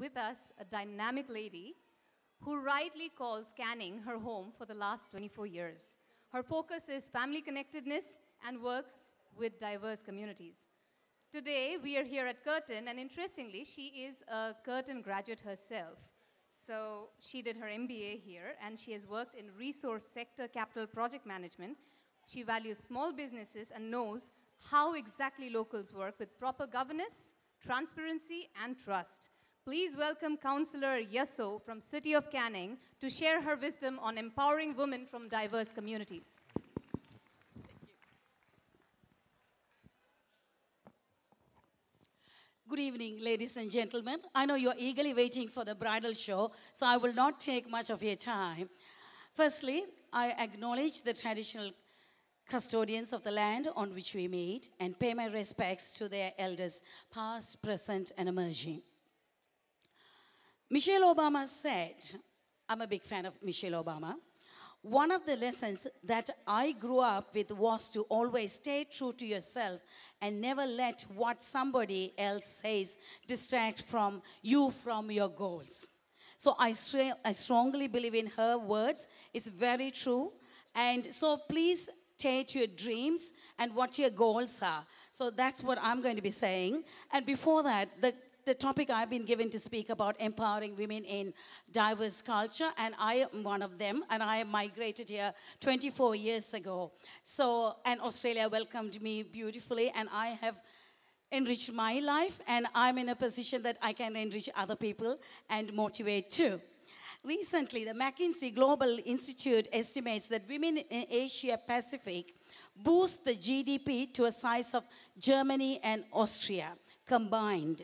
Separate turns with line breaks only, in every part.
with us a dynamic lady who rightly calls Canning her home for the last 24 years. Her focus is family connectedness and works with diverse communities. Today, we are here at Curtin, and interestingly, she is a Curtin graduate herself. So she did her MBA here, and she has worked in resource sector capital project management. She values small businesses and knows how exactly locals work with proper governance, transparency, and trust. Please welcome Councillor Yesso from City of Canning to share her wisdom on empowering women from diverse communities. Good evening, ladies and gentlemen. I know you're eagerly waiting for the bridal show, so I will not take much of your time. Firstly, I acknowledge the traditional custodians of the land on which we meet and pay my respects to their elders, past, present, and emerging. Michelle Obama said, I'm a big fan of Michelle Obama. One of the lessons that I grew up with was to always stay true to yourself and never let what somebody else says distract from you from your goals. So I, I strongly believe in her words. It's very true. And so please stay to your dreams and what your goals are. So that's what I'm going to be saying. And before that, the the topic I've been given to speak about empowering women in diverse culture, and I am one of them, and I migrated here 24 years ago. So, and Australia welcomed me beautifully, and I have enriched my life, and I'm in a position that I can enrich other people and motivate too. Recently, the McKinsey Global Institute estimates that women in Asia Pacific boost the GDP to a size of Germany and Austria combined.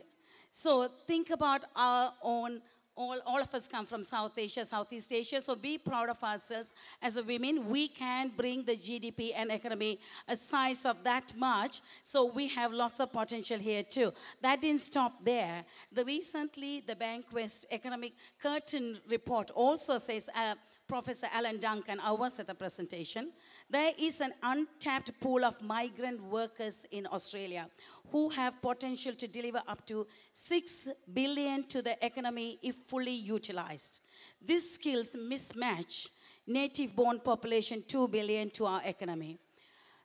So think about our own all, all, of us come from South Asia, Southeast Asia, so be proud of ourselves as a women. We can bring the GDP and economy a size of that much, so we have lots of potential here too. That didn't stop there. The recently, the BankWest Economic Curtain Report also says uh, Professor Alan Duncan, I was at the presentation, there is an untapped pool of migrant workers in Australia who have potential to deliver up to 6 billion to the economy if fully utilized. These skills mismatch native-born population 2 billion to our economy.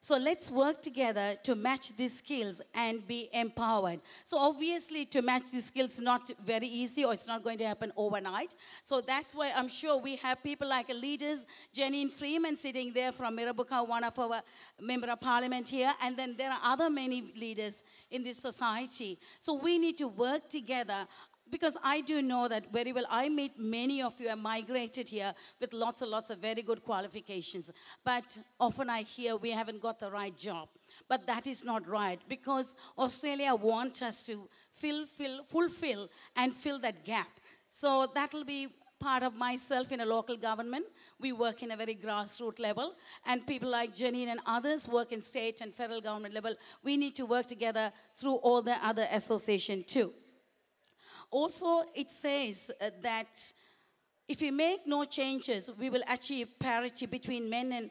So let's work together to match these skills and be empowered. So obviously to match these skills is not very easy or it's not going to happen overnight. So that's why I'm sure we have people like leaders, Janine Freeman sitting there from Mirabuka, one of our member of parliament here. And then there are other many leaders in this society. So we need to work together because I do know that very well. I meet many of you have migrated here with lots and lots of very good qualifications. But often I hear we haven't got the right job. But that is not right because Australia wants us to fill, fill, fulfill and fill that gap. So that'll be part of myself in a local government. We work in a very grassroots level, and people like Janine and others work in state and federal government level. We need to work together through all the other association too also, it says uh, that if we make no changes, we will achieve parity between men and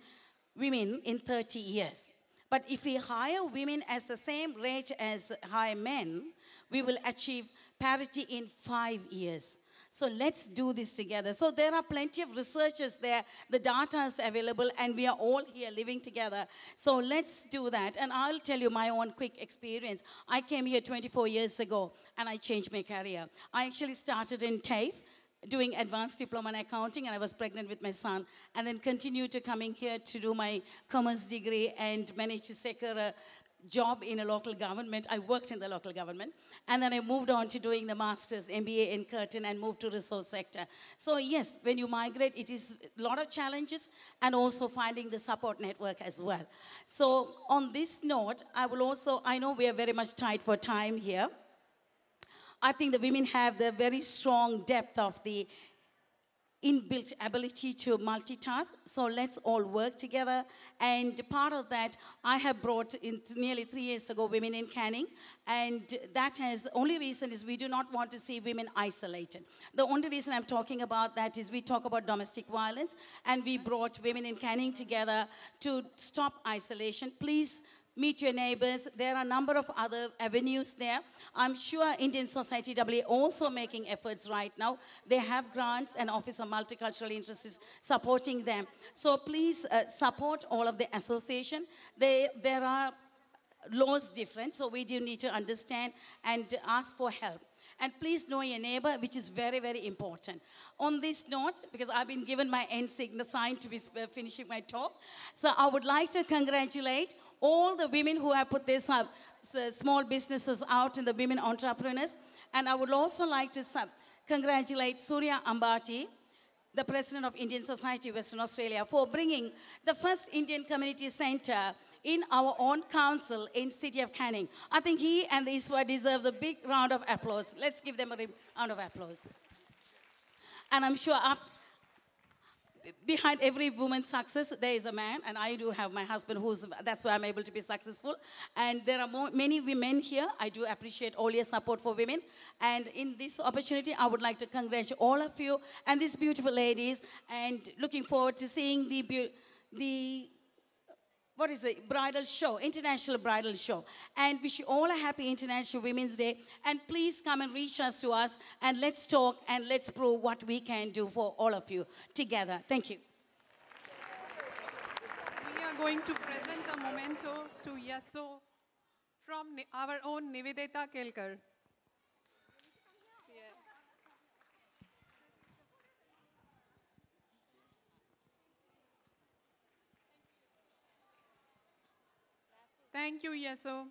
women in 30 years. But if we hire women at the same rate as hire men, we will achieve parity in five years. So let's do this together. So there are plenty of researchers there. The data is available and we are all here living together. So let's do that. And I'll tell you my own quick experience. I came here 24 years ago and I changed my career. I actually started in TAFE doing advanced diploma in accounting and I was pregnant with my son and then continued to coming here to do my commerce degree and managed to secure a, job in a local government. I worked in the local government. And then I moved on to doing the master's, MBA in Curtin and moved to resource sector. So yes, when you migrate, it is a lot of challenges and also finding the support network as well. So on this note, I will also, I know we are very much tight for time here. I think the women have the very strong depth of the inbuilt ability to multitask. So let's all work together. And part of that, I have brought in nearly three years ago women in canning. And that has, only reason is we do not want to see women isolated. The only reason I'm talking about that is we talk about domestic violence and we brought women in canning together to stop isolation. Please meet your neighbors. There are a number of other avenues there. I'm sure Indian Society W also making efforts right now. They have grants and Office of Multicultural interests supporting them. So please uh, support all of the association. They, there are laws different, so we do need to understand and ask for help. And please know your neighbor, which is very, very important. On this note, because I've been given my end sign to be finishing my talk, so I would like to congratulate all the women who have put their uh, small businesses out and the women entrepreneurs. And I would also like to congratulate Surya Ambati, the president of Indian Society Western Australia, for bringing the first Indian Community Centre in our own council in City of Canning. I think he and this Iswa deserves a big round of applause. Let's give them a round of applause. And I'm sure after, behind every woman's success there is a man and i do have my husband who's that's why i'm able to be successful and there are more, many women here i do appreciate all your support for women and in this opportunity i would like to congratulate all of you and these beautiful ladies and looking forward to seeing the the what is it? Bridal show, international bridal show. And wish you all a happy International Women's Day. And please come and reach us to us and let's talk and let's prove what we can do for all of you together. Thank you. We are going to present a memento to Yaso from our own Nivedita Kelkar. Thank you, Yeso.